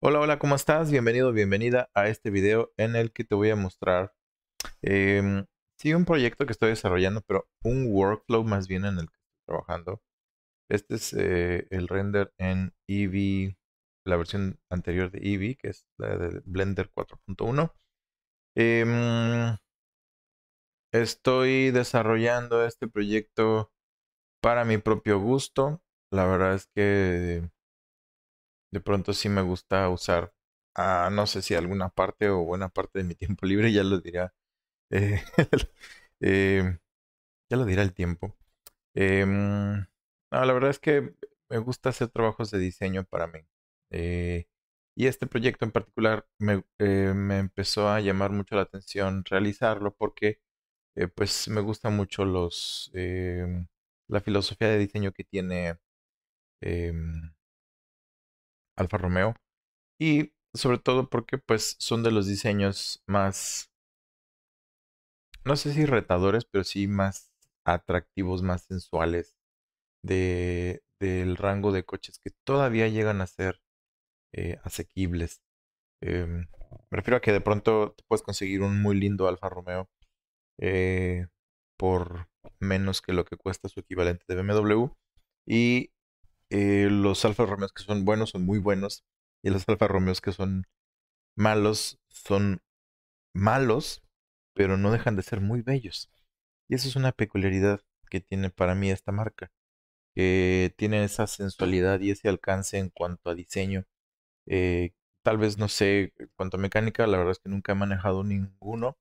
Hola, hola, ¿cómo estás? Bienvenido, bienvenida a este video en el que te voy a mostrar, em, sí, un proyecto que estoy desarrollando, pero un workflow más bien en el que estoy trabajando. Este es eh, el render en Eevee, la versión anterior de Eevee, que es la de Blender 4.1. Em, estoy desarrollando este proyecto para mi propio gusto. La verdad es que de pronto sí me gusta usar, ah, no sé si alguna parte o buena parte de mi tiempo libre, ya lo dirá, eh, eh, ya lo dirá el tiempo. Em, la verdad es que me gusta hacer trabajos de diseño para mí. Eh, y este proyecto en particular me, me, empezó a llamar mucho la atención realizarlo porque pues me gusta mucho los em, la filosofía de diseño que tiene em, Alfa Romeo. Y sobre todo porque pues son de los diseños más, no sé si retadores, pero sí más atractivos, más sensuales de, del rango de coches que todavía llegan a ser eh, asequibles. Em, me refiero a que de pronto puedes conseguir un muy lindo Alfa Romeo eh, por menos que lo que cuesta su equivalente de BMW. Y eh, los Alfa Romeos que son buenos son muy buenos y los Alfa Romeos que son malos son malos, pero no dejan de ser muy bellos. Y eso es una peculiaridad que tiene para mí esta marca, que tiene esa sensualidad y ese alcance en cuanto a diseño. Eh, tal vez no sé, cuanto a mecánica, la verdad es que nunca he manejado ninguno,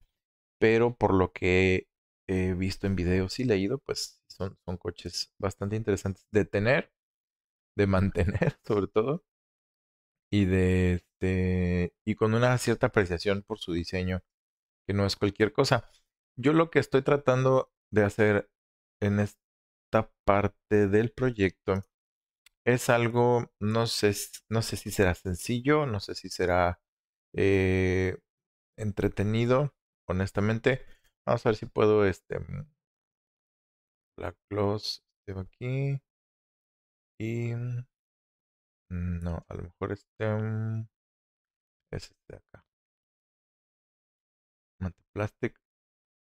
pero por lo que he visto en videos y leído, pues son coches bastante interesantes de tener de mantener, sobre todo. Y de este. Y con una cierta apreciación por su diseño. Que no es cualquier cosa. Yo lo que estoy tratando de hacer en esta parte del proyecto es algo, no sé, no sé si será sencillo, no sé si será eh, entretenido, honestamente. Vamos a ver si puedo, este, la close, de aquí. Y... Mm, no, a lo mejor este... Mm, es este de acá. Mate Plastic.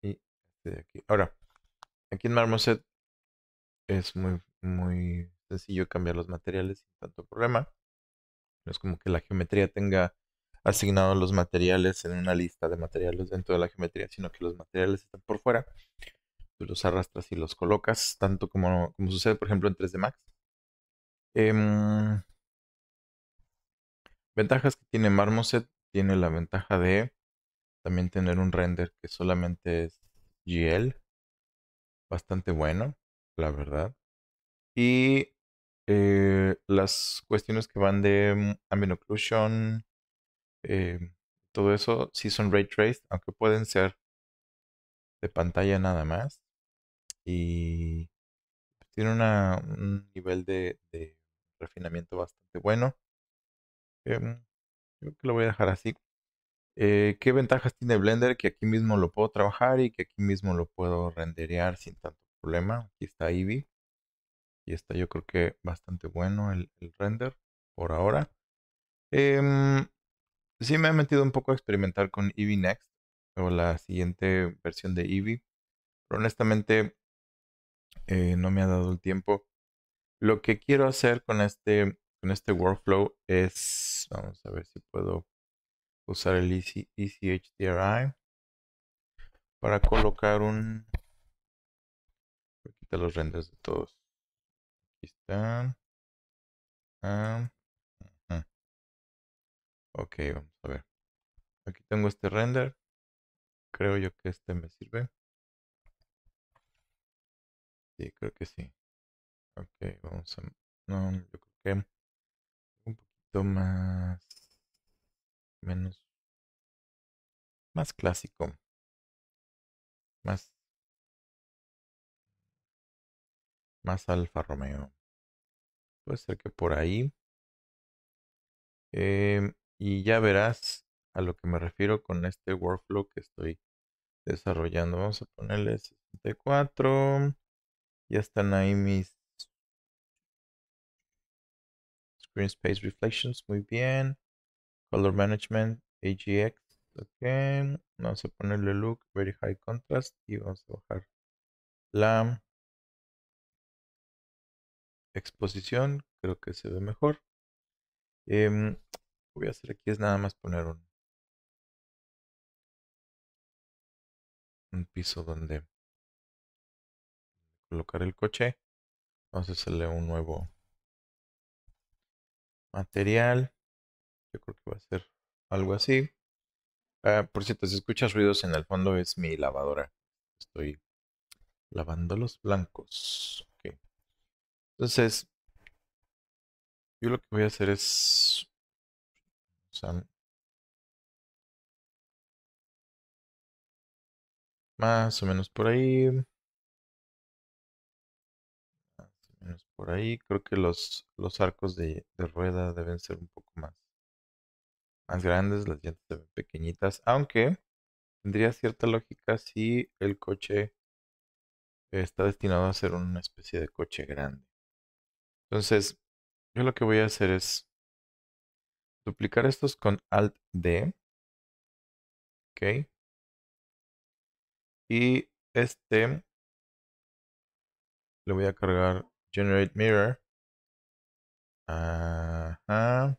Y este de aquí. Ahora, aquí en Marmoset es muy, muy sencillo cambiar los materiales sin tanto problema. No es como que la geometría tenga asignados los materiales en una lista de materiales dentro de la geometría, sino que los materiales están por fuera. Tú los arrastras y los colocas, tanto como, como sucede, por ejemplo, en 3D Max. Em, ventajas que tiene Marmoset. Tiene la ventaja de también tener un render que solamente es GL. Bastante bueno, la verdad. Y eh, las cuestiones que van de mm, ambient occlusion, em, todo eso, sí son ray traced, aunque pueden ser de pantalla nada más. Y tiene un nivel de refinamiento bastante bueno. Em, creo que lo voy a dejar así. Eh, ¿Qué ventajas tiene Blender? Que aquí mismo lo puedo trabajar y que aquí mismo lo puedo renderear sin tanto problema. Aquí está Eevee. Y está yo creo que bastante bueno el, render por ahora. si em, sí me he metido un poco a experimentar con Eevee Next o la siguiente versión de Eevee. Pero honestamente eh, no me ha dado el tiempo. Lo que quiero hacer con este, con este workflow es, vamos a ver si puedo usar el easyhdri para colocar un... Voy los renders de todos. Aquí están. Ah, ok, vamos a ver. Aquí tengo este render. Creo yo que este me sirve. Sí, creo que sí. Ok, vamos a... No, yo creo que un poquito más... Menos... Más clásico. Más... Más Alfa Romeo. Puede ser que por ahí. Em, y ya verás a lo que me refiero con este workflow que estoy desarrollando. Vamos a ponerle 64. Ya están ahí mis Green Space Reflections, muy bien. Color Management, AGX, ok. Vamos a ponerle look, very high contrast y vamos a bajar la exposición. Creo que se ve mejor. Em, voy a hacer aquí es nada más poner un piso donde colocar el coche. Vamos a hacerle un nuevo material. Yo creo que va a ser algo así. Ah, por cierto, si escuchas ruidos en el fondo es mi lavadora. Estoy lavando los blancos. Entonces, yo lo que voy a hacer es... más o menos por ahí. por ahí. Creo que los, arcos de, rueda deben ser un poco más, más grandes, las llantas deben pequeñitas, aunque tendría cierta lógica si el coche está destinado a ser una especie de coche grande. Entonces, yo lo que voy a hacer es duplicar estos con Alt D. Ok. Y este le voy a cargar Generate mirror. Ajá.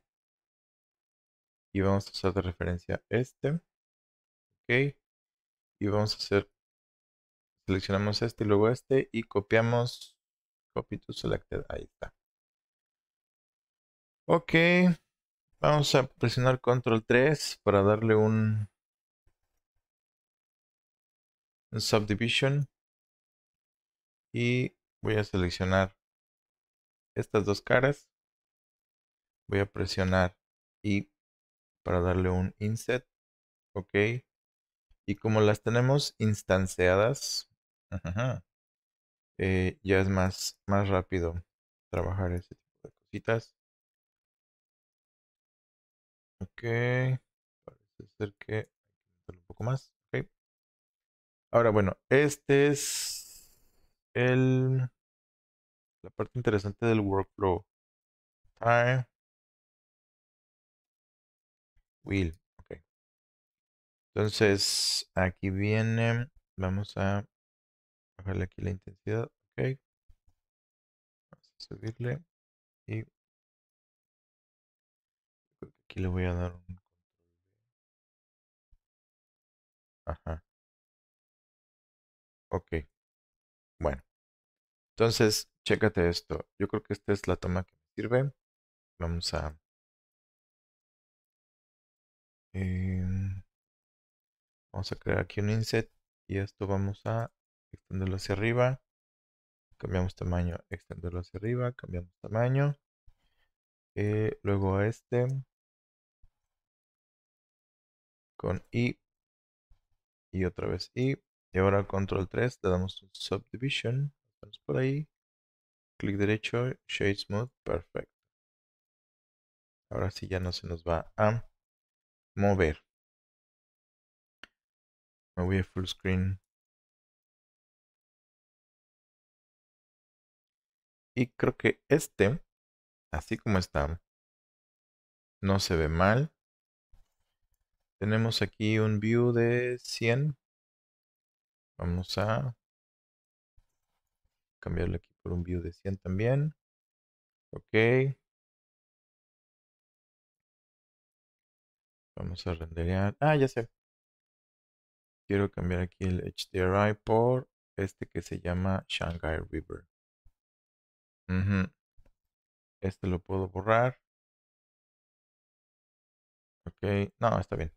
Y vamos a usar de referencia este. Ok. Y vamos a hacer. Seleccionamos este y luego este. Y copiamos. Copy to selected. Ahí está. Ok. Vamos a presionar control 3 para darle un, un subdivision. Y voy a seleccionar estas dos caras. Voy a presionar y para darle un inset. Ok. Y como las tenemos instanciadas, eh, ya es más, más rápido trabajar ese tipo de cositas. Ok. Parece ser que un poco más. Ahora, bueno, este es el la parte interesante del workflow. Time. Ah, eh. Will. Entonces, aquí viene. Vamos a bajarle aquí la intensidad. Ok. Vamos a subirle. Y aquí le voy a dar un Ajá. Ok. Bueno. Entonces, Chécate esto. Yo creo que esta es la toma que me sirve. Vamos a... Em, vamos a crear aquí un inset y esto vamos a extenderlo hacia arriba. Cambiamos tamaño, extenderlo hacia arriba, cambiamos tamaño. Eh, luego a este con I y otra vez I y ahora control 3 le damos un subdivision, vamos por ahí clic derecho, shade smooth, perfecto. Ahora sí ya no se nos va a mover. Me voy a full screen. Y creo que este, así como está, no se ve mal. Tenemos aquí un view de 100. Vamos a cambiarlo aquí por un view de 100 también. Ok. Vamos a renderear. Ah, ya sé. Quiero cambiar aquí el HDRI por este que se llama Shanghai River. Este lo puedo borrar. Ok, no, está bien.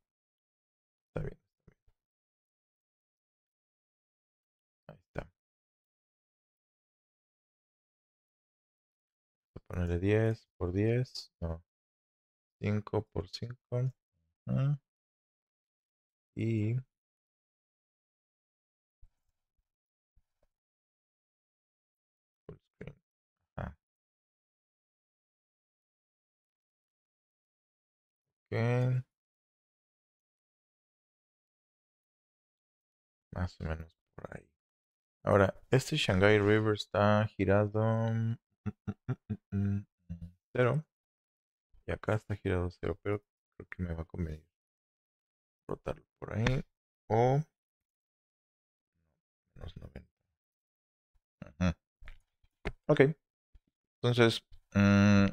Ponerle 10 por 10. No. 5 por 5. Y... Full screen. Okay. Más o menos por ahí. Ahora, este Shanghai River está girado mm, Cero. Y acá está girado cero, pero creo que me va a convenir rotarlo por ahí. O menos 90. Ok. Entonces, mm.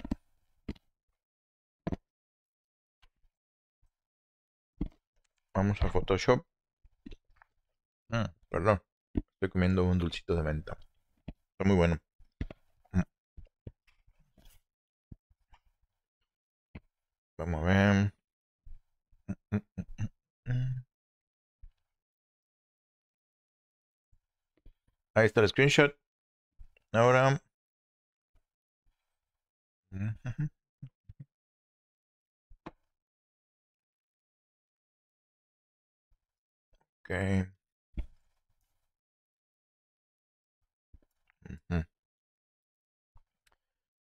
vamos a Photoshop. Ah, perdón. Estoy comiendo un dulcito de venta Está muy bueno. Vamos a ver. Mm, mm, mm, Ahí está el screenshot. Ahora. Ok.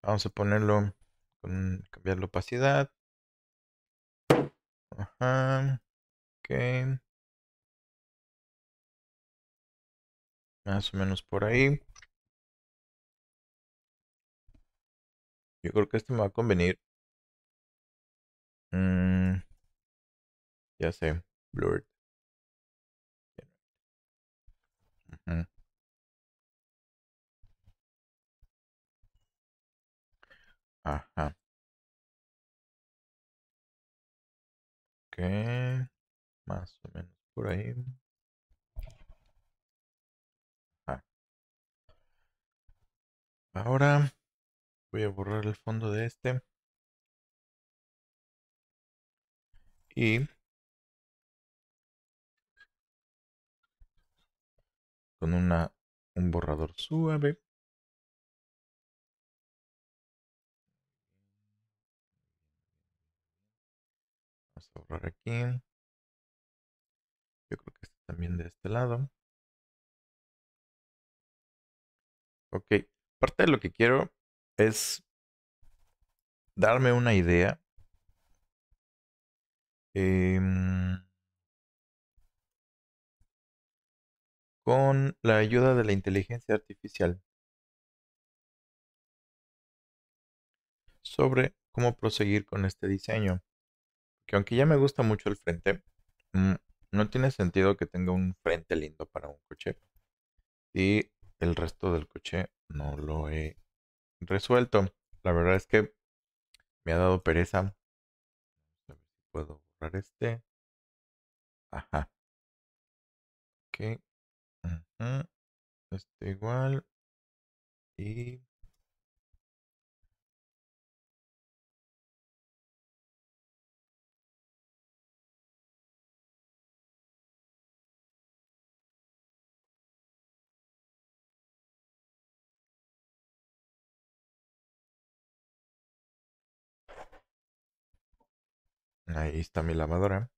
Vamos a ponerlo con cambiar la opacidad. Ajá. Ok. Más o menos por ahí. Yo creo que este me va a convenir. Mm, ya sé, blurred. Ajá. Más o menos por ahí. Ah. Ahora voy a borrar el fondo de este. Y con una, un borrador suave Vamos a borrar aquí. Yo creo que está también de este lado. Ok, parte de lo que quiero es darme una idea. Em, con la ayuda de la inteligencia artificial sobre cómo proseguir con este diseño que aunque ya me gusta mucho el frente, mm, no tiene sentido que tenga un frente lindo para un coche. Y el resto del coche no lo he resuelto. La verdad es que me ha dado pereza. si Puedo borrar este. Ajá. Ok. Este igual. Y Ahí está mi lavadora.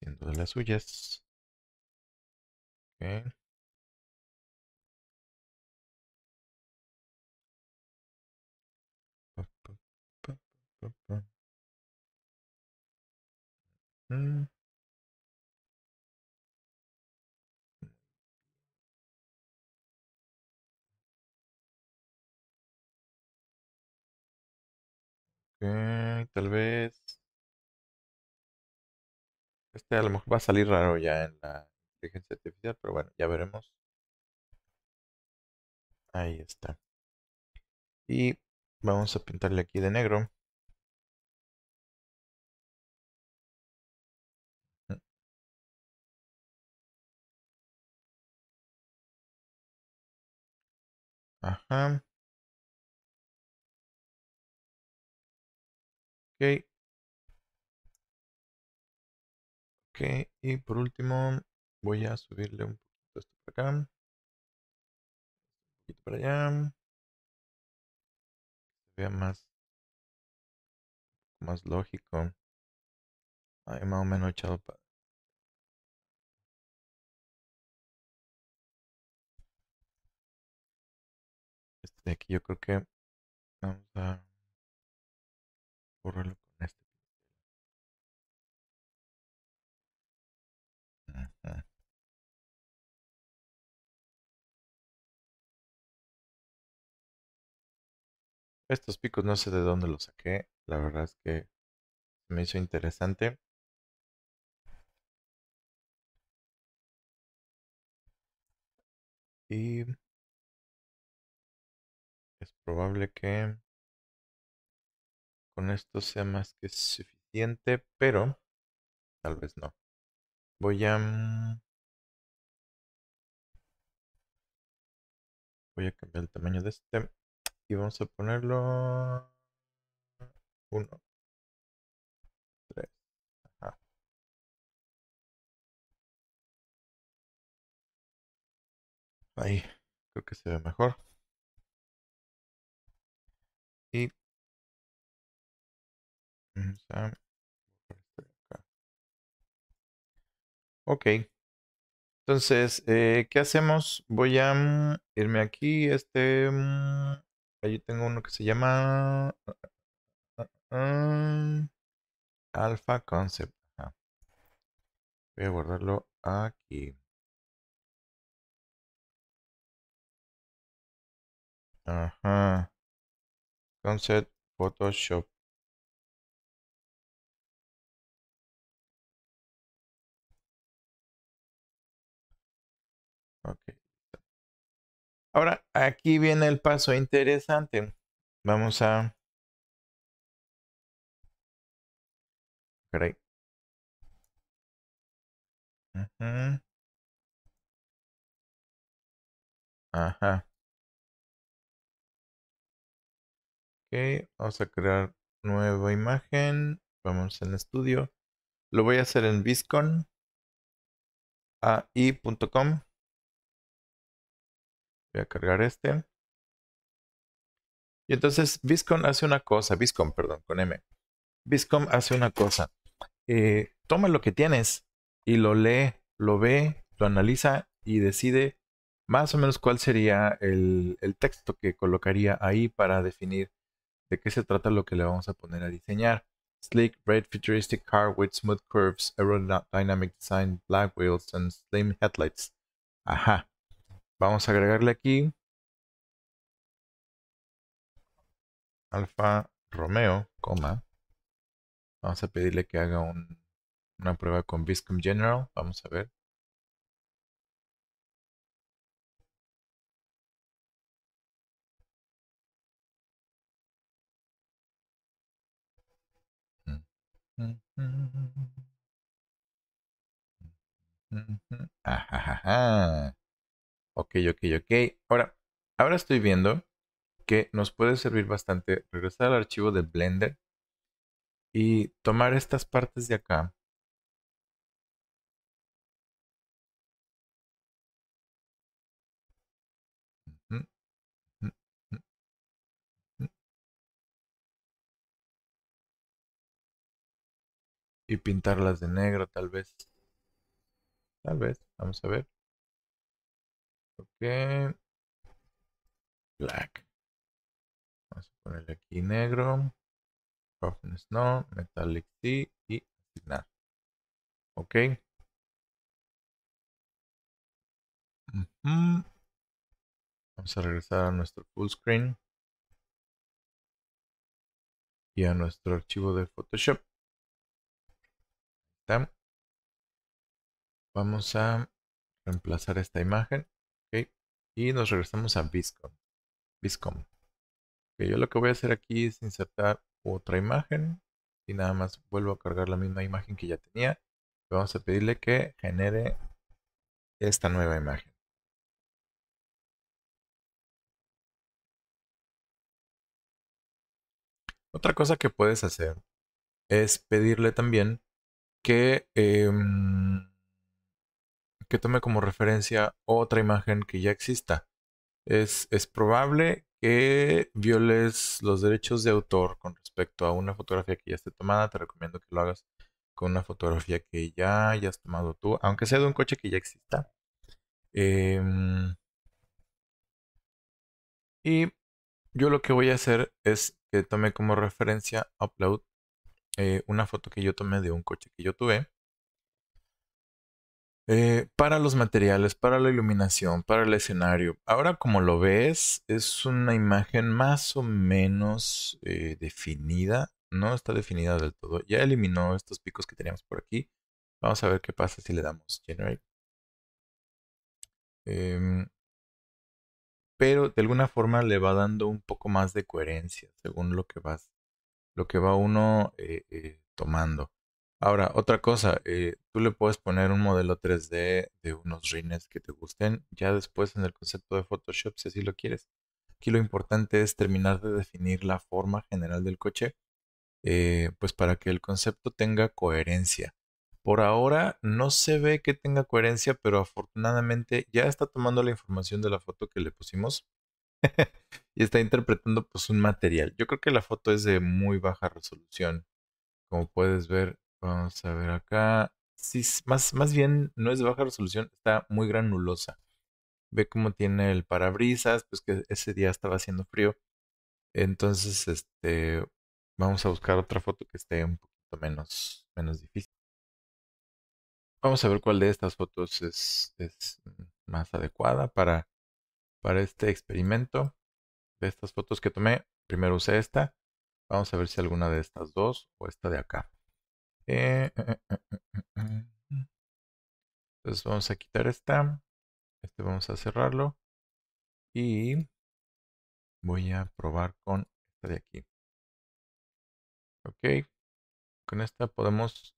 Haciendo de las suyas. Okay. Mm tal vez. Este a lo mejor va a salir raro ya en la inteligencia artificial, pero bueno, ya veremos. Ahí está. Y vamos a pintarle aquí de negro. Ajá. Ok. y por último voy a subirle un poquito esto para acá. Un poquito para allá. se vea más, más lógico. Ahí más o menos echado Este de aquí yo creo que vamos a con este Estos picos no sé de dónde los saqué. La verdad es que me hizo interesante. Y es probable que con esto sea más que suficiente, pero tal vez no. Voy a... Mm, voy a cambiar el tamaño de este y vamos a ponerlo... 1, 3. Ahí, creo que se ve mejor. Y Ok. Entonces, eh, ¿qué hacemos? Voy a mm, irme aquí. Este. Mm, ahí tengo uno que se llama. Ah, ah, ah, Alpha Concept. Voy a guardarlo aquí. Ajá. Concept Photoshop. Ahora, aquí viene el paso interesante. Vamos a... Caray. Ajá. Ok, vamos a crear nueva imagen. Vamos en estudio. Lo voy a hacer en viscon.ai.com. Voy a cargar este. Y entonces Viscom hace una cosa, Viscom, perdón, con M. Viscom hace una cosa. Eh, toma lo que tienes y lo lee, lo ve, lo analiza y decide más o menos cuál sería el, el texto que colocaría ahí para definir de qué se trata lo que le vamos a poner a diseñar. Sleek, red, futuristic car with smooth curves, aerodynamic design, black wheels and slim headlights. Ajá. Vamos a agregarle aquí Alfa Romeo, coma. Vamos a pedirle que haga una prueba con Viscom General. Vamos a ver. Ok, ok, ok. Ahora, ahora estoy viendo que nos puede servir bastante regresar al archivo de Blender y tomar estas partes de acá. Y pintarlas de negro, tal vez. Tal vez, vamos a ver. Black. Vamos a ponerle aquí negro. roughness no Metallic sí y asignar. Ok. Vamos a regresar a nuestro full screen y a nuestro archivo de Photoshop. Vamos a reemplazar esta imagen y nos regresamos a Viscom. Viscom. yo lo que voy a hacer aquí es insertar otra imagen. Y nada más vuelvo a cargar la misma imagen que ya tenía. Vamos a pedirle que genere esta nueva imagen. Otra cosa que puedes hacer es pedirle también que em, que tome como referencia otra imagen que ya exista. Es, es probable que violes los derechos de autor con respecto a una fotografía que ya esté tomada. Te recomiendo que lo hagas con una fotografía que ya hayas tomado tú, aunque sea de un coche que ya exista. Em, y yo lo que voy a hacer es que tome como referencia upload eh, una foto que yo tomé de un coche que yo tuve eh, para los materiales, para la iluminación, para el escenario. Ahora como lo ves, es una imagen más o menos eh, definida. No está definida del todo. Ya eliminó estos picos que teníamos por aquí. Vamos a ver qué pasa si le damos Generate. Em, pero de alguna forma le va dando un poco más de coherencia según lo que va uno eh, tomando. Ahora, otra cosa, eh, tú le puedes poner un modelo 3D de unos rines que te gusten, ya después en el concepto de Photoshop, si así lo quieres. Aquí lo importante es terminar de definir la forma general del coche, eh, pues para que el concepto tenga coherencia. Por ahora no se ve que tenga coherencia, pero afortunadamente ya está tomando la información de la foto que le pusimos y está interpretando pues un material. Yo creo que la foto es de muy baja resolución. Como puedes ver, Vamos a ver acá. más, más bien no es de baja resolución, está muy granulosa. Ve cómo tiene el parabrisas, pues que ese día estaba haciendo frío. Entonces, este, vamos a buscar otra foto que esté un poquito menos, menos difícil. Vamos a ver cuál de estas fotos es, más adecuada para, para este experimento. De estas fotos que tomé, primero usé esta. Vamos a ver si alguna de estas dos o esta de acá. Eh, eh, eh, Entonces vamos a quitar esta. Este vamos a cerrarlo. Y voy a probar con esta de aquí. Ok. Con esta podemos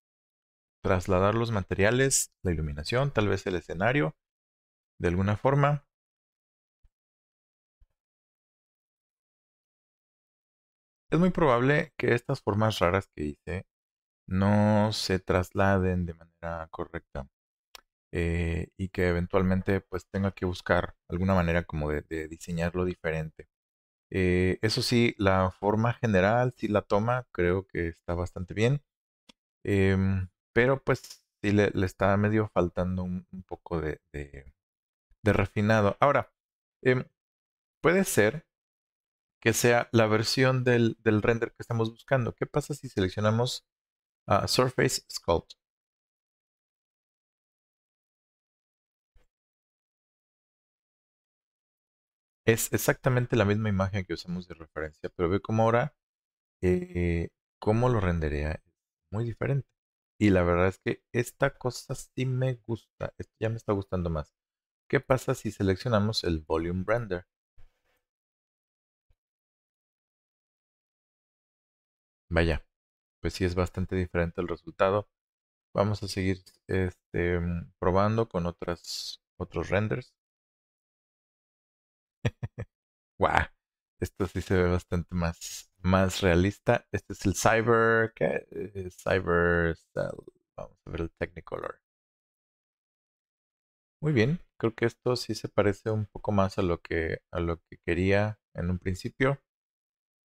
trasladar los materiales, la iluminación, tal vez el escenario, de alguna forma. Es muy probable que estas formas raras que hice no se trasladen de manera correcta eh, y que eventualmente pues tenga que buscar alguna manera como de, diseñarlo diferente. Eh, eso sí, la forma general, si la toma, creo que está bastante bien, em, pero pues sí le, le, está medio faltando un, poco de, de, de, refinado. Ahora, em, puede ser que sea la versión del, del render que estamos buscando. ¿Qué pasa si seleccionamos surface sculpt. Es exactamente la misma imagen que usamos de referencia, pero ve cómo ahora, eh, cómo lo rendería. es muy diferente. Y la verdad es que esta cosa sí me gusta, ya me está gustando más. ¿Qué pasa si seleccionamos el Volume Render? Vaya, pues sí es bastante diferente el resultado. Vamos a seguir este, mm, probando con otras, otros renders. ¡Guau! Esto sí se ve bastante más, más realista. Este es el Cyber... ¿Qué? Eh, Cyber... Vamos a ver el Technicolor. Muy bien, creo que esto sí se parece un poco más a lo que, a lo que quería en un principio.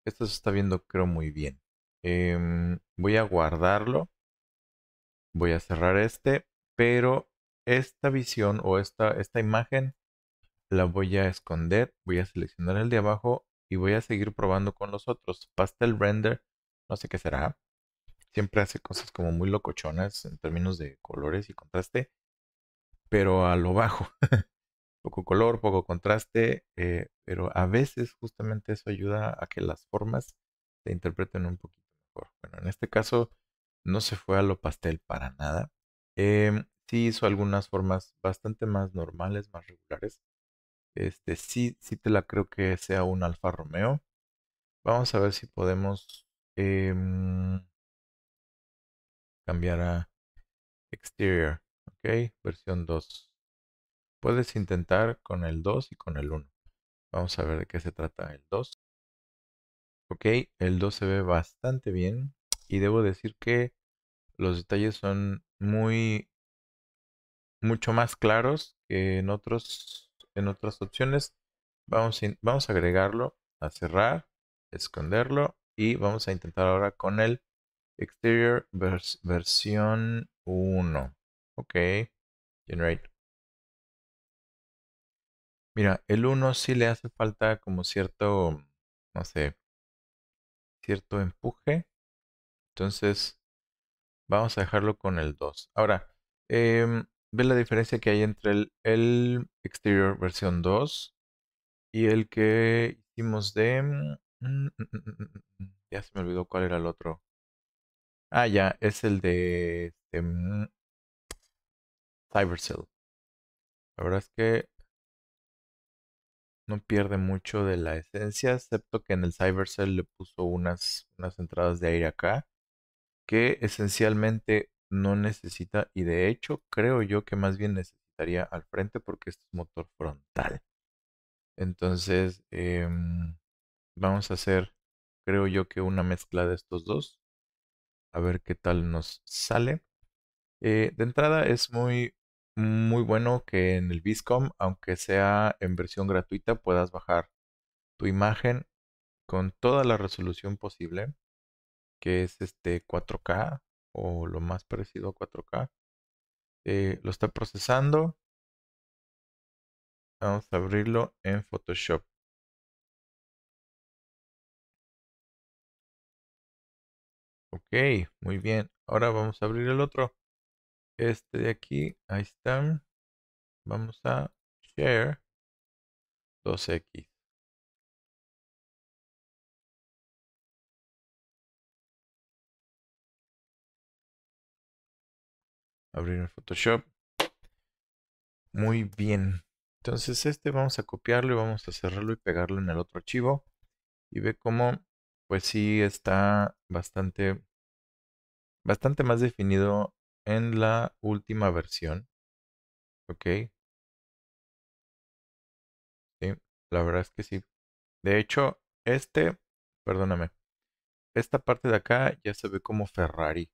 Esto se está viendo creo muy bien. Em, voy a guardarlo. Voy a cerrar este, pero esta visión o esta, esta imagen la voy a esconder. Voy a seleccionar el de abajo y voy a seguir probando con los otros. Pastel Render, no sé qué será. Siempre hace cosas como muy locochonas en términos de colores y contraste, pero a lo bajo. poco color, poco contraste, eh, pero a veces justamente eso ayuda a que las formas se interpreten un poquito bueno, en este caso no se fue a lo pastel para nada. Si em, sí hizo algunas formas bastante más normales, más regulares. Este, sí, sí te la creo que sea un Alfa Romeo. Vamos a ver si podemos em, cambiar a exterior. Ok, versión 2. Puedes intentar con el 2 y con el 1. Vamos a ver de qué se trata el 2. Ok, el 2 se ve bastante bien. Y debo decir que los detalles son muy mucho más claros que en otros en otras opciones. Vamos, vamos a agregarlo, a cerrar, esconderlo y vamos a intentar ahora con el exterior versión 1. Ok, generate. Mira, el 1 sí le hace falta como cierto, no sé, cierto empuje. Entonces, vamos a dejarlo con el 2. Ahora, em, ve la diferencia que hay entre el, exterior versión 2 y el que hicimos de... Mm, mm, mm, ya se me olvidó cuál era el otro. Ah, ya, es el de, de este, Cybercell. La verdad es que no pierde mucho de la esencia, excepto que en el Cybercell le puso unas, unas entradas de aire acá, que esencialmente no necesita, y de hecho creo yo que más bien necesitaría al frente porque este es motor frontal. Entonces, em, vamos a hacer, creo yo que una mezcla de estos dos, a ver qué tal nos sale. Eh, de entrada es muy, muy bueno que en el Viscom, aunque sea en versión gratuita, puedas bajar tu imagen con toda la resolución posible, que es este 4K o lo más parecido a 4K. Eh, lo está procesando. Vamos a abrirlo en Photoshop. Ok, muy bien. Ahora vamos a abrir el otro este de aquí, ahí está. Vamos a share 2x. Abrir el Photoshop. Muy bien. Entonces este vamos a copiarlo y vamos a cerrarlo y pegarlo en el otro archivo. Y ve cómo, pues sí, está bastante, bastante más definido en la última versión. Ok. la verdad es que sí. De hecho, este, perdóname, esta parte de acá ya se ve como Ferrari.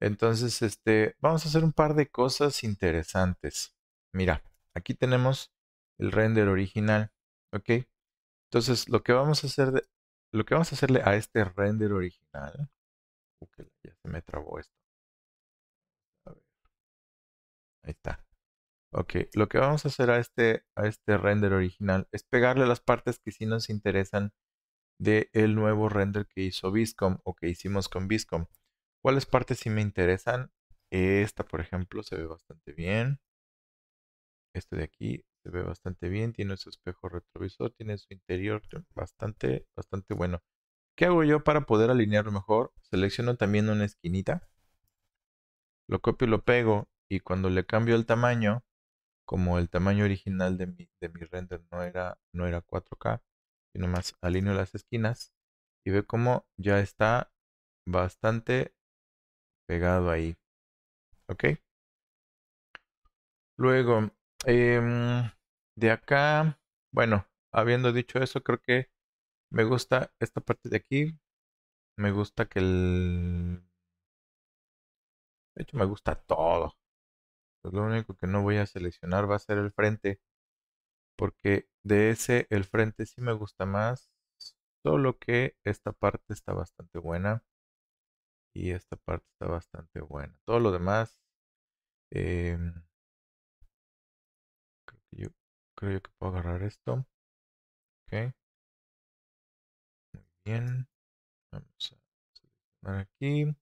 Entonces, este, vamos a hacer un par de cosas interesantes. Mira, aquí tenemos el render original, ¿ok? Entonces, lo que vamos a hacer, de, lo que vamos a hacerle a este render original, okay, ya se me trabó esto. Ahí está. Ok, lo que vamos a hacer a este, a este render original es pegarle las partes que sí nos interesan del nuevo render que hizo Viscom o que hicimos con Viscom. ¿Cuáles partes sí me interesan? Esta, por ejemplo, se ve bastante bien. Esto de aquí se ve bastante bien. Tiene su espejo retrovisor, tiene su interior bastante, bastante bueno. ¿Qué hago yo para poder alinearlo mejor? Selecciono también una esquinita. Lo copio y lo pego y cuando le cambio el tamaño, como el tamaño original de mi, de mi render no era, no era 4K, sino más alineo las esquinas y ve como ya está bastante pegado ahí. ¿Ok? Luego, em, de acá, bueno, habiendo dicho eso, creo que me gusta esta parte de aquí. Me gusta que el... De hecho, me gusta todo. Pues, lo único que no voy a seleccionar va a ser el frente. Porque de ese el frente sí me gusta más. Solo que esta parte está bastante buena. Y esta parte está bastante buena. Todo lo demás. Em, creo, yo, creo que puedo agarrar esto. Ok. Muy bien. Vamos a seleccionar aquí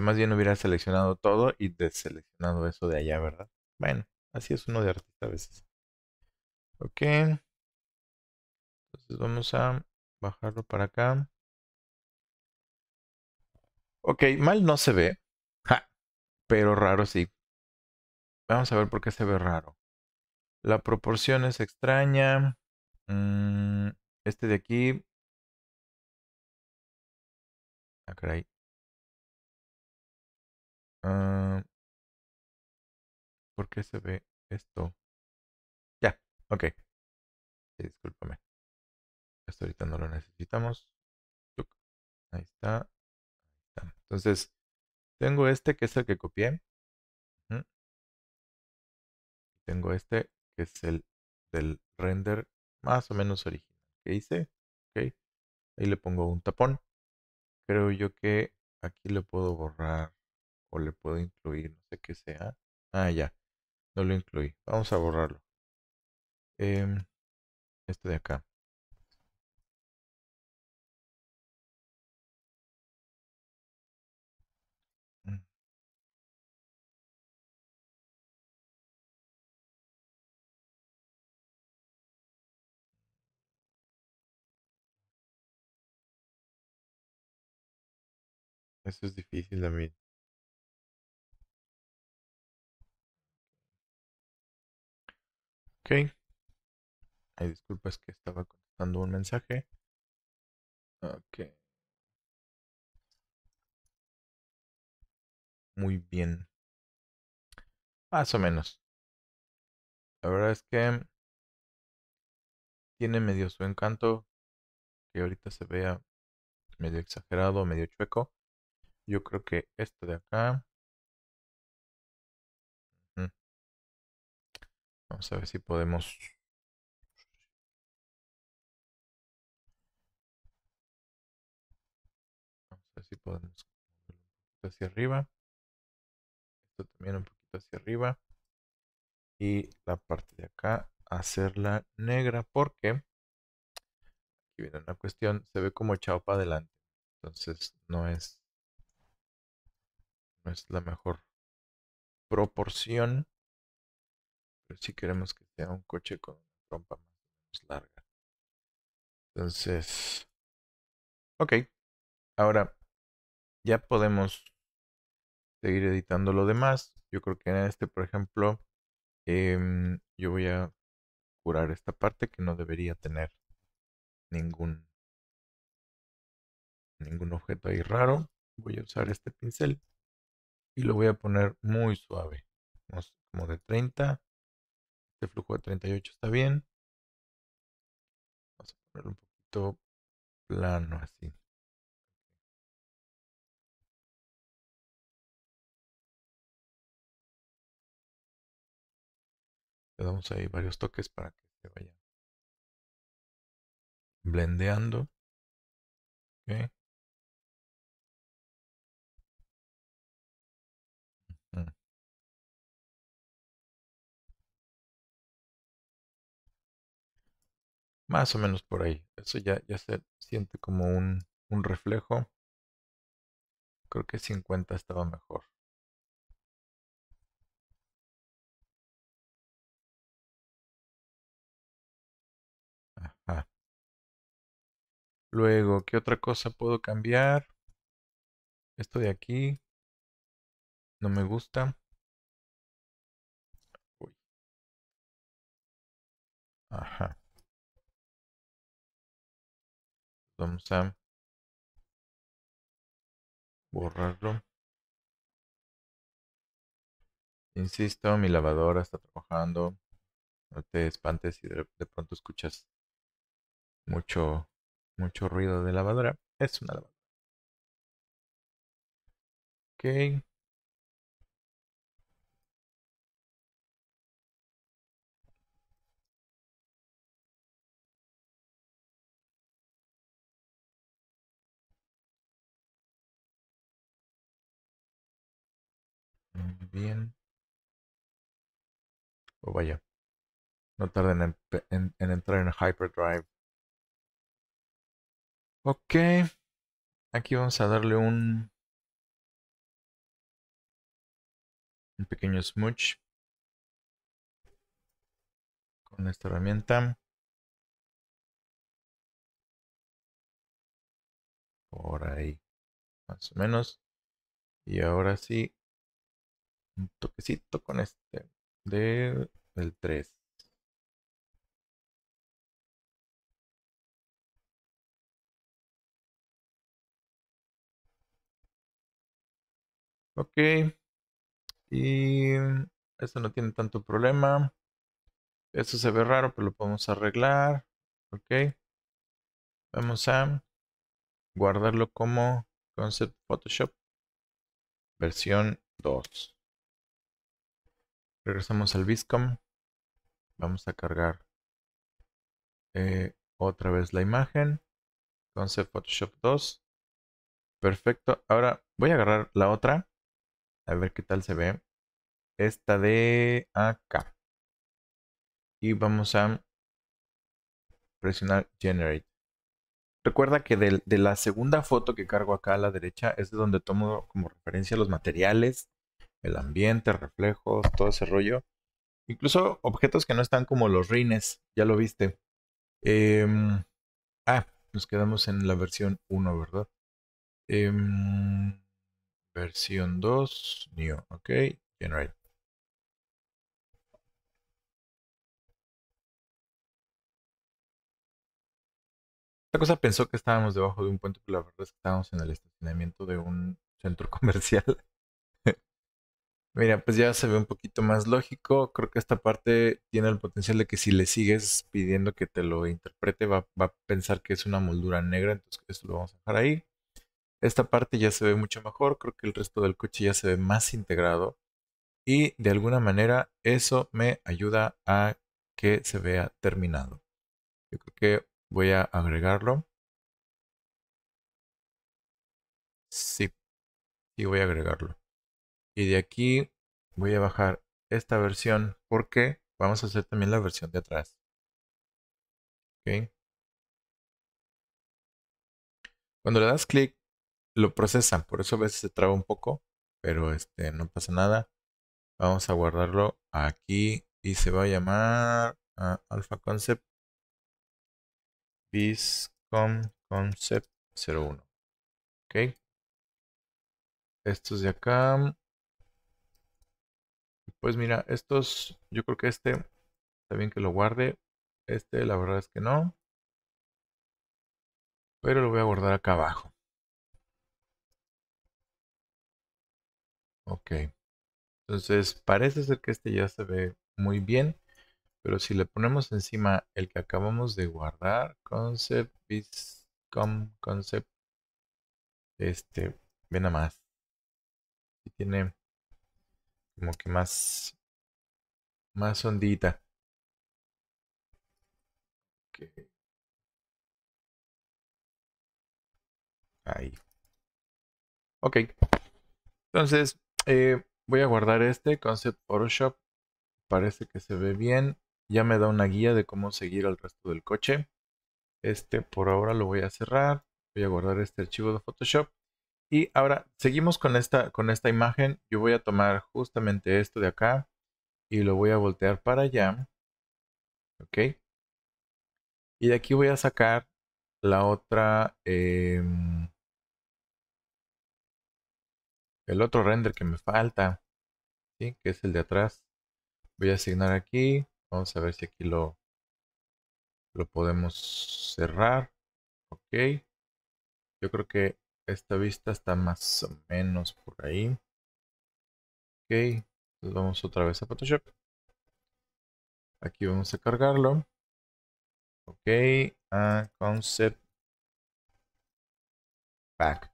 más bien hubiera seleccionado todo y deseleccionado eso de allá, ¿verdad? Bueno, así es uno de artista a veces. Ok. Entonces vamos a bajarlo para acá. Ok, mal no se ve. pero raro sí. Vamos a ver por qué se ve raro. La proporción es extraña. Mm, este de aquí. Acá ah, hay porque ah, ¿Por qué se ve esto? Ya, ok. discúlpame. Esto ahorita no lo necesitamos. Ahí está. Entonces, tengo este que es el que copié. Tengo este que es el del render más o menos original que hice. Okay. Ahí le pongo un tapón. Creo yo que aquí lo puedo borrar o le puedo incluir, no sé qué sea. Ah, ya, no lo incluí. Vamos a borrarlo. Eh, este de acá. Mm. Eso es difícil también. Ok. disculpas que estaba contestando un mensaje. Ok. Muy bien. Más o menos. La verdad es que tiene medio su encanto, que ahorita se vea medio exagerado, medio chueco. Yo creo que esto de acá Vamos a ver si podemos... Vamos a ver si podemos hacia arriba. Esto también un poquito hacia arriba. Y la parte de acá hacerla negra porque aquí viene una cuestión, se ve como echado para adelante. Entonces no es, no es la mejor proporción si queremos que sea un coche con trompa más larga. Entonces, ok. Ahora, ya podemos seguir editando lo demás. Yo creo que en este, por ejemplo, em, yo voy a curar esta parte que no debería tener ningún ningún objeto ahí raro. Voy a usar este pincel y lo voy a poner muy suave, como de 30 este flujo de 38 está bien. Vamos a ponerlo un poquito plano así. Le damos ahí varios toques para que se vaya blendeando. Okay. Más o menos por ahí. Eso ya, se siente como un, reflejo. Creo que 50 estaba mejor. Ajá. Luego, ¿qué otra cosa puedo cambiar? Esto de aquí no me gusta. Ajá. Vamos a borrarlo. Insisto, mi lavadora está trabajando. No te espantes si de, pronto escuchas mucho, mucho ruido de lavadora. Es una lavadora. Ok. bien. O oh, vaya. No tarden en, entrar en Hyperdrive. Ok. Aquí vamos a darle un... Un pequeño smudge. Con esta herramienta. Por ahí. Más o menos. Y ahora sí, un toquecito con este del 3. Ok. Y esto no tiene tanto problema. Esto se ve raro, pero lo podemos arreglar. Ok. Vamos a guardarlo como Concept Photoshop versión 2. Regresamos al Viscom. Vamos a cargar eh, otra vez la imagen. entonces Photoshop 2. Perfecto. Ahora voy a agarrar la otra. A ver qué tal se ve. Esta de acá. Y vamos a presionar Generate. Recuerda que de, la segunda foto que cargo acá a la derecha es de donde tomo como referencia los materiales el ambiente, reflejos, todo ese rollo. Incluso objetos que no están como los rines, ya lo viste. Em, ah, nos quedamos en la versión 1, ¿verdad? Em, versión 2, new, ok, generate. Esta cosa pensó que estábamos debajo de un puente, pero la verdad es que estábamos en el estacionamiento de un centro comercial. Mira, pues ya se ve un poquito más lógico. Creo que esta parte tiene el potencial de que si le sigues pidiendo que te lo interprete, va, a pensar que es una moldura negra, entonces esto lo vamos a dejar ahí. Esta parte ya se ve mucho mejor, creo que el resto del coche ya se ve más integrado y de alguna manera eso me ayuda a que se vea terminado. Yo creo que voy a agregarlo. Sí, Sí voy a agregarlo y de aquí voy a bajar esta versión porque vamos a hacer también la versión de atrás. Ok. Cuando le das clic, lo procesan, por eso a veces se traba un poco, pero este no pasa nada. Vamos a guardarlo aquí y se va a llamar ah, Alpha Concept Viscom Concept 01. Ok. Estos de acá pues mira, estos, yo creo que este, está bien que lo guarde. Este, la verdad es que no. Pero lo voy a guardar acá abajo. Ok. Entonces, parece ser que este ya se ve muy bien. Pero si le ponemos encima el que acabamos de guardar, concept, viscom, concept, este, ve nada más. tiene como que más, más sondita Ahí. Ok. Entonces, eh, voy a guardar este Concept Photoshop. Parece que se ve bien. Ya me da una guía de cómo seguir al resto del coche. Este por ahora lo voy a cerrar. Voy a guardar este archivo de Photoshop. Y ahora seguimos con esta, con esta imagen. Yo voy a tomar justamente esto de acá y lo voy a voltear para allá. Ok. Y de aquí voy a sacar la otra, em, el otro render que me falta, ¿sí? que es el de atrás. Voy a asignar aquí. Vamos a ver si aquí lo, lo podemos cerrar. Ok. Yo creo que esta vista está más o menos por ahí. Ok, pues vamos otra vez a Photoshop. Aquí vamos a cargarlo. Ok, a ah, concept back.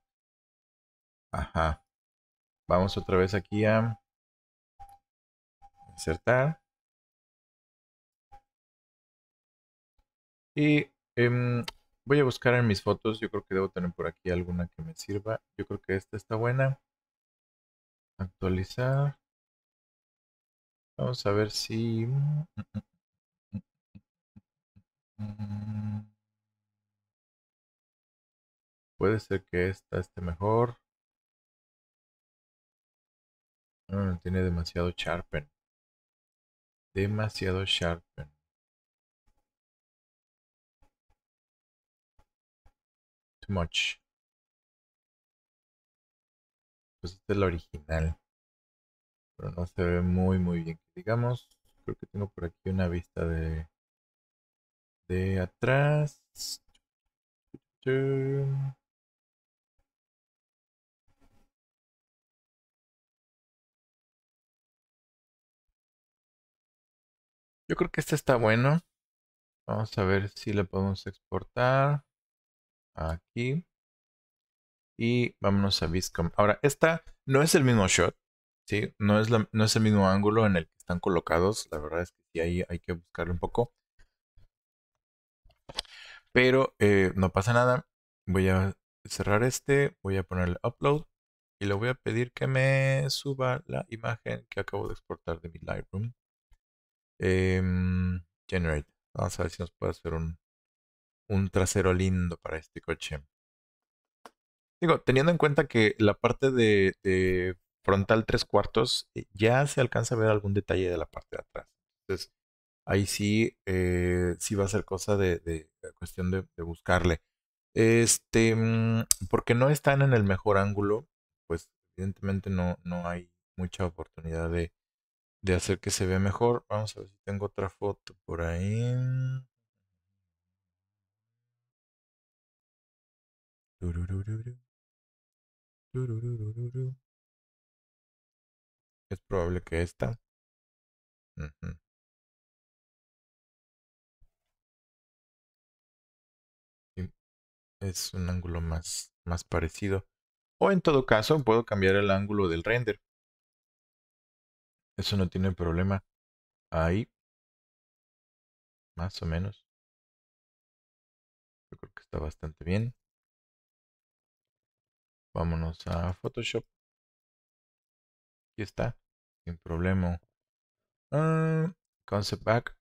Ajá. Vamos otra vez aquí a insertar. Y em, Voy a buscar en mis fotos. Yo creo que debo tener por aquí alguna que me sirva. Yo creo que esta está buena. Actualizar. Vamos a ver si... Mm, mm, mm, Puede ser que esta esté mejor. Ah, tiene demasiado sharpen. Demasiado sharpen. much. Pues este es el original. Pero no se ve muy, muy bien. Digamos, creo que tengo por aquí una vista de... De atrás. Yo creo que este está bueno. Vamos a ver si le podemos exportar. Aquí. Y vámonos a Viscom. Ahora, esta no es el mismo shot, ¿sí? No es, no es el mismo ángulo en el que están colocados. La verdad es que sí, ahí hay que buscarle un poco. Pero eh, no pasa nada. Voy a cerrar este. Voy a ponerle upload. Y le voy a pedir que me suba la imagen que acabo de exportar de mi Lightroom. Em, generate. Vamos a ver si nos puede hacer un un trasero lindo para este coche. Digo, teniendo en cuenta que la parte de, frontal tres cuartos eh, ya se alcanza a ver algún detalle de la parte de atrás. Entonces, ahí sí, eh, sí va a ser cosa de, cuestión de, buscarle. Este, mm, porque no están en el mejor ángulo, pues evidentemente no, no hay mucha oportunidad de, hacer que se vea mejor. Vamos a ver si tengo otra foto por ahí. Es probable que esta. Es un ángulo más, más parecido. O en todo caso, puedo cambiar el ángulo del render. Eso no tiene problema. Ahí. Más o menos. Yo creo que está bastante bien. Vámonos a Photoshop. Aquí está, sin problema. Ah, concept Back.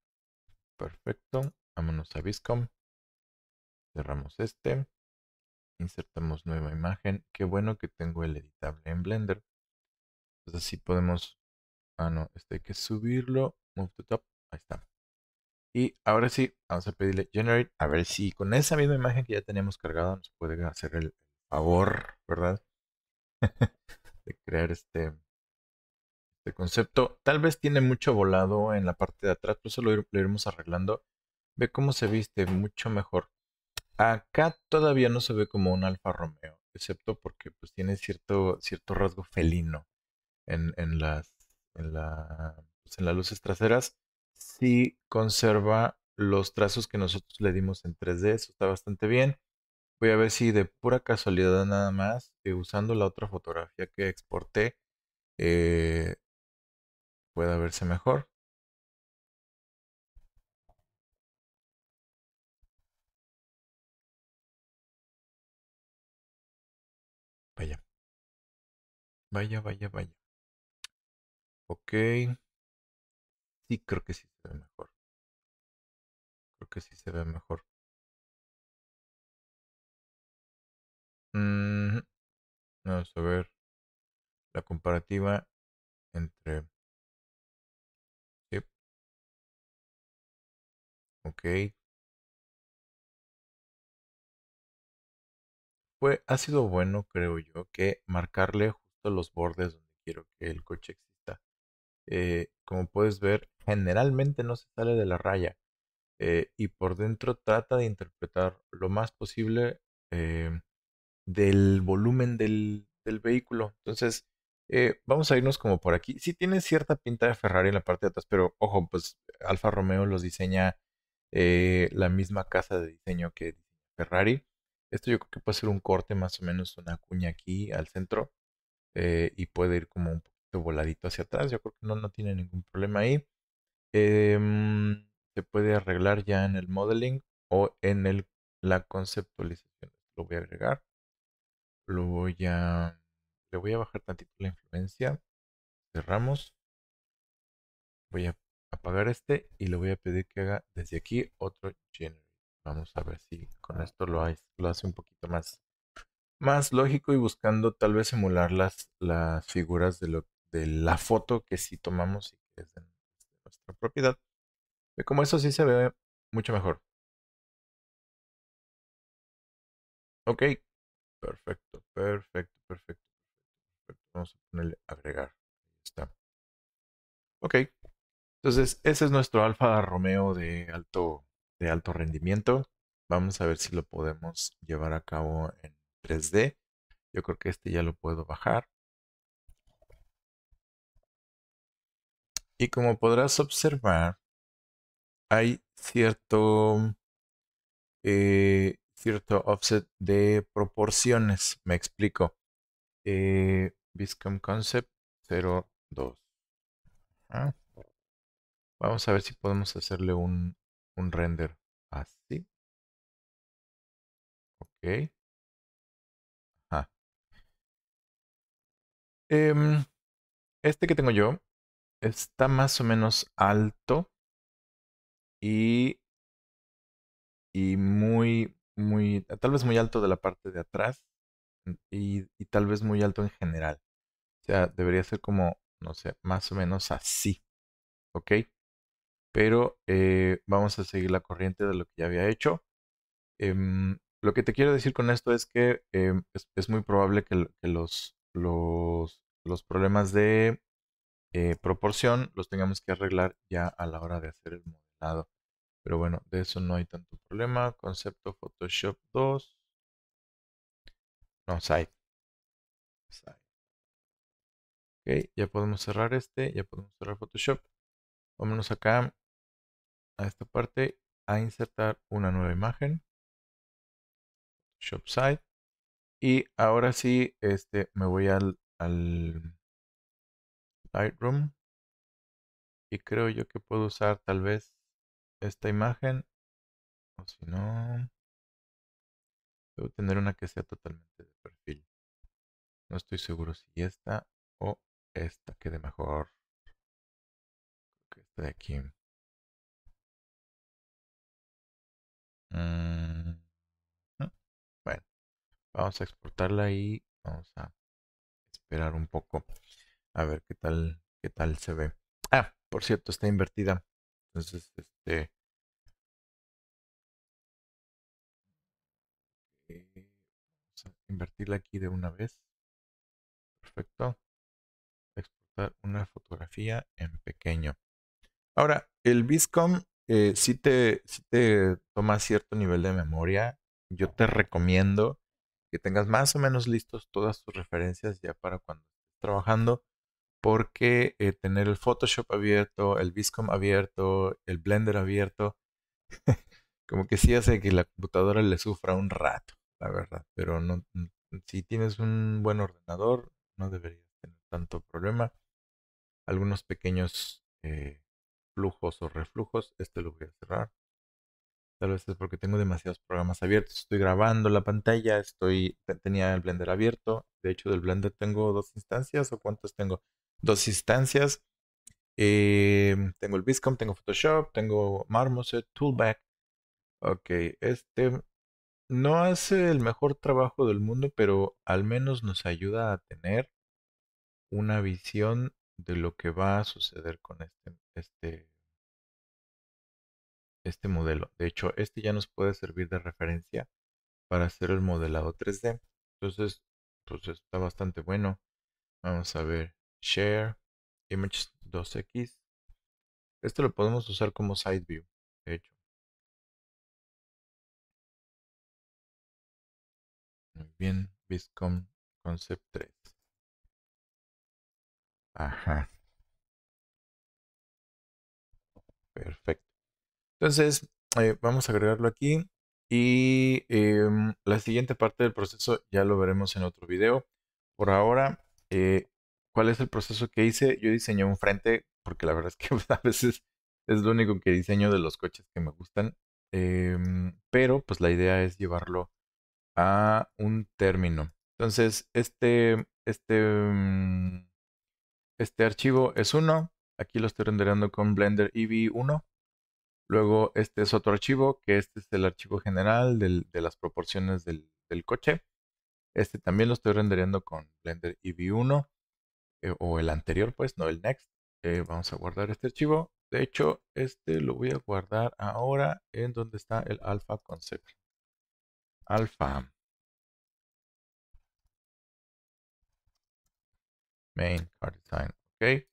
Perfecto. Vámonos a Viscom. Cerramos este. Insertamos nueva imagen. Qué bueno que tengo el editable en Blender. Entonces pues así podemos... Ah, no. Este hay que subirlo. Move to top. Ahí está. Y ahora sí, vamos a pedirle Generate. A ver si con esa misma imagen que ya tenemos cargada nos puede hacer el, favor, ¿verdad? de crear este, este, concepto. Tal vez tiene mucho volado en la parte de atrás, pero eso lo, iremos arreglando. Ve cómo se viste, mucho mejor. Acá todavía no se ve como un Alfa Romeo, excepto porque pues, tiene cierto, cierto rasgo felino en, las, en, la, pues, en las luces traseras. Sí conserva los trazos que nosotros le dimos en 3D, eso está bastante bien. Voy a ver si de pura casualidad nada más, eh, usando la otra fotografía que exporté, eh, pueda verse mejor. Vaya. Vaya, vaya, vaya. Ok. Sí, creo que sí se ve mejor. Creo que sí se ve mejor. Mm, vamos a ver la comparativa entre... Ok. Fue, ha sido bueno, creo yo, que marcarle justo los bordes donde quiero que el coche exista. Eh, como puedes ver, generalmente no se sale de la raya. Eh, y por dentro trata de interpretar lo más posible eh, del volumen del, vehículo. Entonces, eh, vamos a irnos como por aquí. si tiene cierta pinta de Ferrari en la parte de atrás, pero ojo, pues Alfa Romeo los diseña eh, la misma casa de diseño que Ferrari. Esto yo creo que puede ser un corte más o menos, una cuña aquí al centro eh, y puede ir como un poquito voladito hacia atrás. Yo creo que no, no tiene ningún problema ahí. Em, se puede arreglar ya en el modeling o en el, la conceptualización. Lo voy a agregar. Lo voy a. Le voy a bajar tantito la influencia. Cerramos. Voy a apagar este y le voy a pedir que haga desde aquí otro generate. Vamos a ver si con ah. esto lo, lo hace un poquito más, más lógico y buscando tal vez emular las, las figuras de, la foto que sí tomamos y que es de nuestra propiedad. como eso sí se ve mucho mejor. Ok, Perfecto, perfecto, perfecto, Vamos a ponerle agregar. está. Ok. Entonces, ese es nuestro Alfa Romeo de alto, de alto rendimiento. Vamos a ver si lo podemos llevar a cabo en 3D. Yo creo que este ya lo puedo bajar. Y como podrás observar, hay cierto eh, cierto offset de proporciones. Me explico. Eh, Viscom Concept 02. Vamos a ver si podemos hacerle un, un render así. Ok. Em, este que tengo yo está más o menos alto y, y muy, tal vez muy alto de la parte de atrás y, tal vez muy alto en general. O sea, debería ser como, no sé, más o menos así. ¿Ok? Pero eh, vamos a seguir la corriente de lo que ya había hecho. Em, lo que te quiero decir con esto es que em, es, muy probable que, los, los, los, problemas de eh, proporción los tengamos que arreglar ya a la hora de hacer el modelado pero bueno, de eso no hay tanto problema. Concepto Photoshop 2. No, site. site. Ok, ya podemos cerrar este, ya podemos cerrar Photoshop. Vámonos acá a esta parte a insertar una nueva imagen. Photoshop Site. Y ahora sí, este, me voy al, al Lightroom. Y creo yo que puedo usar tal vez esta imagen o si no debo tener una que sea totalmente de perfil no estoy seguro si esta o esta quede mejor que esta de aquí mm, mm, bueno vamos a exportarla y vamos a esperar un poco a ver qué tal qué tal se ve ah por cierto está invertida entonces, este... Eh, vamos a invertirla aquí de una vez. Perfecto. Exportar una fotografía en pequeño. Ahora, el Viscom eh, si te, si te toma cierto nivel de memoria. Yo te recomiendo que tengas más o menos listos todas tus referencias ya para cuando estés trabajando porque eh, tener el Photoshop abierto, el Viscom abierto, el Blender abierto, como que sí hace que la computadora le sufra un rato, la verdad. Pero no, si tienes un buen ordenador, no deberías tener tanto problema. Algunos pequeños eh, flujos o reflujos, este lo voy a cerrar. Tal vez es porque tengo demasiados programas abiertos. Estoy grabando la pantalla, estoy tenía el Blender abierto. De hecho, del Blender tengo dos instancias o cuántos tengo dos instancias. Em, tengo el Viscom, tengo Photoshop, tengo Marmoset, Toolback. Ok, este no hace el mejor trabajo del mundo, pero al menos nos ayuda a tener una visión de lo que va a suceder con este, este, este modelo. De hecho, este ya nos puede servir de referencia para hacer el modelado 3D. Entonces, pues está bastante bueno. Vamos a ver share, image 2x. Esto lo podemos usar como side view, de hecho. Muy bien, Viscom Concept 3. Ajá. Perfecto. Entonces, eh, vamos a agregarlo aquí. Y em, la siguiente parte del proceso ya lo veremos en otro video. Por ahora, eh, cuál es el proceso que hice. Yo diseñé un frente, porque la verdad es que a veces es lo único que diseño de los coches que me gustan. Em, pero pues la idea es llevarlo a un término. Entonces, este, este, mm, este archivo es uno. Aquí lo estoy rendereando con Blender EV1. Luego, este es otro archivo, que este es el archivo general de las proporciones del, del coche. Este también lo estoy rendereando con Blender EV1. Eh, o el anterior, pues, no el next. Eh, vamos a guardar este archivo. De hecho, este lo voy a guardar ahora en donde está el alpha concept. Alpha. Main card design. Ok.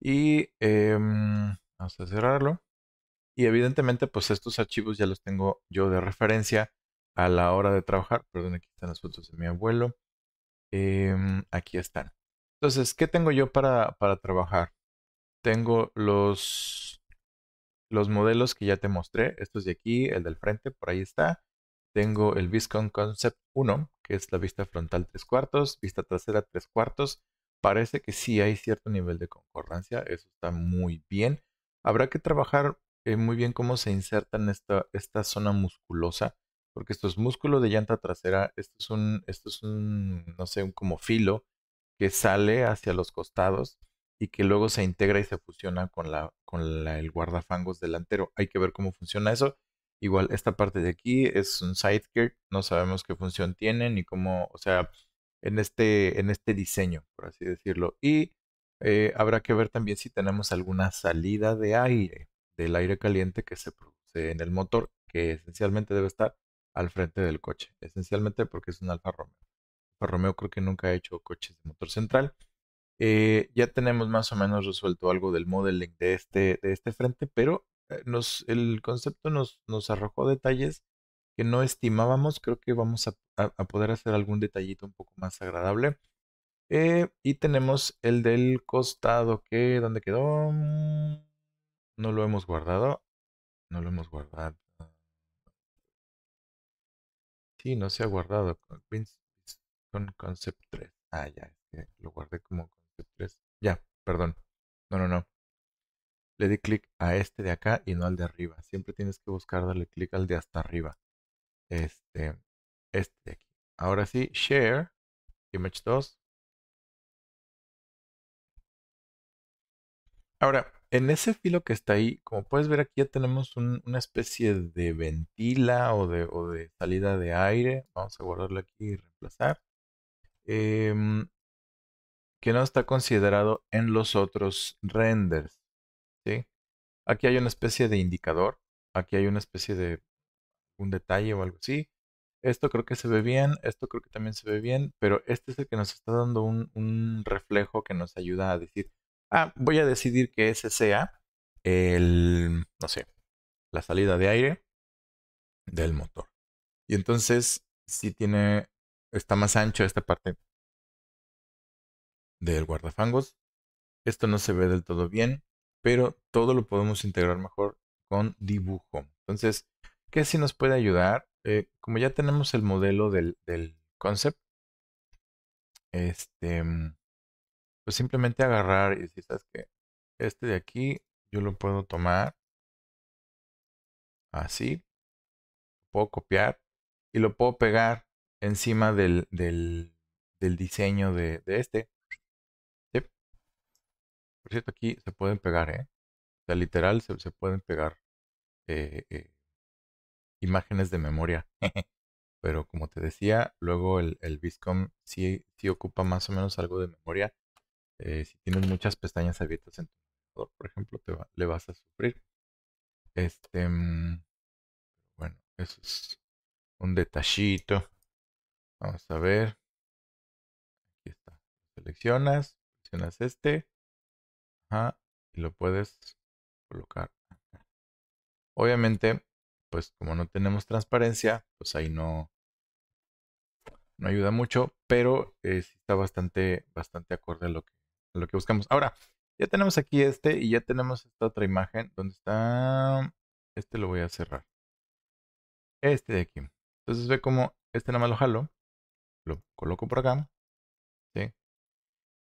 Y em, vamos a cerrarlo. Y evidentemente, pues estos archivos ya los tengo yo de referencia a la hora de trabajar. Perdón, aquí están las fotos de mi abuelo. Em, aquí están. Entonces, ¿qué tengo yo para, trabajar? Tengo los, los modelos que ya te mostré. Estos de aquí, el del frente, por ahí está. Tengo el Viscon Concept 1, que es la vista frontal 3 cuartos, vista trasera 3 cuartos. Parece que sí hay cierto nivel de concordancia, eso está muy bien. Habrá que trabajar eh, muy bien cómo se insertan esta, esta zona musculosa, porque estos músculos de llanta trasera, esto es un, esto es un, no sé, un como filo que sale hacia los costados y que luego se integra y se fusiona con, la, con el guardafangos delantero. Hay que ver cómo funciona eso. Igual, esta parte de aquí es un sidekick, no sabemos qué función tiene ni cómo, o sea, en este, en este diseño, por así decirlo. Y eh, habrá que ver también si tenemos alguna salida de aire, del aire caliente que se produce en el motor, que esencialmente debe estar al frente del coche, esencialmente porque es un Alfa Romeo. Romeo creo que nunca ha hecho coches de motor central. Eh, ya tenemos más o menos resuelto algo del modeling de este, de este frente, pero eh, nos, el concepto nos, nos arrojó detalles que no estimábamos. Creo que vamos a, poder hacer algún detallito un poco más agradable. Eh, y tenemos el del costado, que ¿dónde quedó? Mm, no lo hemos guardado. No lo hemos guardado. Sí, no se ha guardado con concept 3. Ah, ya, lo guardé como concept 3. Ya, perdón. No, no, no. Le di clic a este de acá y no al de arriba. Siempre tienes que buscar darle clic al de hasta arriba. Este, este de aquí. Ahora sí, share, image 2. Ahora, en ese filo que está ahí, como puedes ver aquí ya tenemos una especie de ventila o de, o de salida de aire. Vamos a guardarlo aquí y reemplazar. Em, que no está considerado en los otros renders. ¿sí? Aquí hay una especie de indicador, aquí hay una especie de un detalle o algo así. Esto creo que se ve bien, esto creo que también se ve bien, pero este es el que nos está dando un, un reflejo que nos ayuda a decir, ah, voy a decidir que ese sea el, no sé, la salida de aire del motor. Y entonces, si tiene está más ancho esta parte del guardafangos. Esto no se ve del todo bien, pero todo lo podemos integrar mejor con dibujo. Entonces, ¿qué si nos puede ayudar? Eh, como ya tenemos el modelo del, del concept, este, pues simplemente agarrar y decir, ¿sabes qué? Este de aquí yo lo puedo tomar así, puedo copiar y lo puedo pegar encima del, diseño de, este. Por cierto, aquí se pueden pegar, ¿eh? O sea, literal, se, pueden pegar eh, eh, imágenes de memoria. Pero como te decía, luego el, el Viscom sí, ocupa más o menos algo de memoria. Eh, si tienes muchas pestañas abiertas en tu computador, por ejemplo, te le vas a sufrir. Este, mm, bueno, eso es un detallito. Vamos a ver. Aquí está. Seleccionas, seleccionas este. y lo puedes colocar. Obviamente, pues como no tenemos transparencia, pues ahí no, no ayuda mucho, pero eh, está bastante, bastante acorde a lo, que, lo que buscamos. Ahora, ya tenemos aquí este y ya tenemos esta otra imagen donde está... Este lo voy a cerrar. Este de aquí. Entonces ve como este nada más lo jalo lo coloco por acá. ¿sí?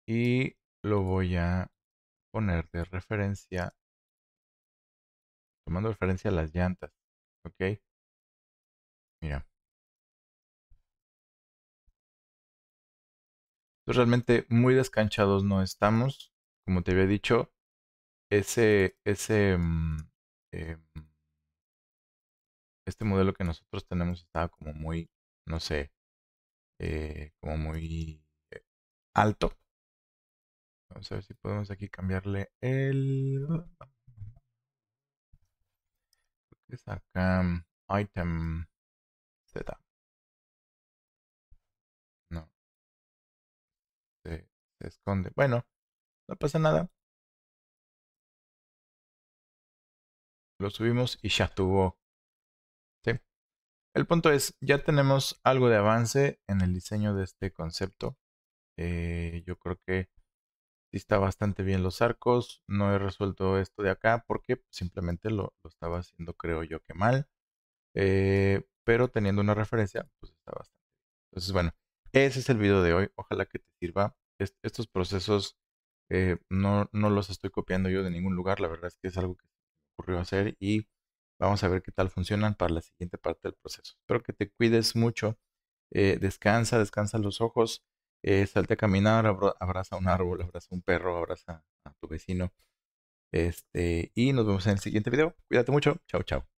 Y lo voy a poner de referencia, tomando referencia a las llantas. ¿Ok? Mira. Pues, realmente muy descanchados no estamos. Como te había dicho, ese, ese, mm, eh, este modelo que nosotros tenemos estaba como muy, no sé, eh, como muy eh, alto. Vamos a ver si podemos aquí cambiarle el... Mm, item Z. No. Se, se esconde. Bueno, no pasa nada. Lo subimos y ya estuvo el punto es, ya tenemos algo de avance en el diseño de este concepto. Eh, yo creo que sí está bastante bien los arcos. No he resuelto esto de acá porque simplemente lo, estaba haciendo, creo yo, que mal. Eh, pero teniendo una referencia, pues está bastante bien. Entonces, bueno, ese es el video de hoy. Ojalá que te sirva. estos procesos eh, no, los estoy copiando yo de ningún lugar. La verdad es que es algo que ocurrió hacer y Vamos a ver qué tal funcionan para la siguiente parte del proceso. Espero que te cuides mucho. Eh, descansa, descansa los ojos. Eh, salte a caminar, abraza un árbol, abraza un perro, abraza a tu vecino. Este, y nos vemos en el siguiente video. Cuídate mucho. Chao, chao.